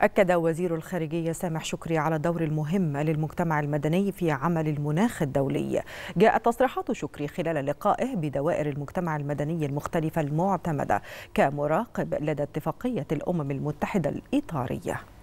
أكد وزير الخارجية سامح شكري على الدور المهم للمجتمع المدني في عمل المناخ الدولي جاءت تصريحات شكري خلال لقائه بدوائر المجتمع المدني المختلفة المعتمدة كمراقب لدى اتفاقية الأمم المتحدة الإطارية